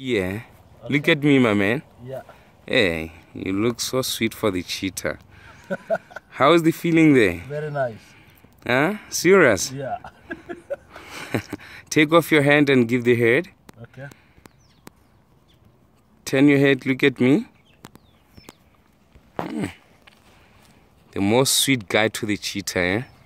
Yeah. Okay. Look at me, my man. Yeah. Hey, you look so sweet for the cheetah. How is the feeling there? Very nice. Huh? Serious? Yeah. Take off your hand and give the head. Okay. Turn your head, look at me. Hmm. The most sweet guy to the cheetah, eh?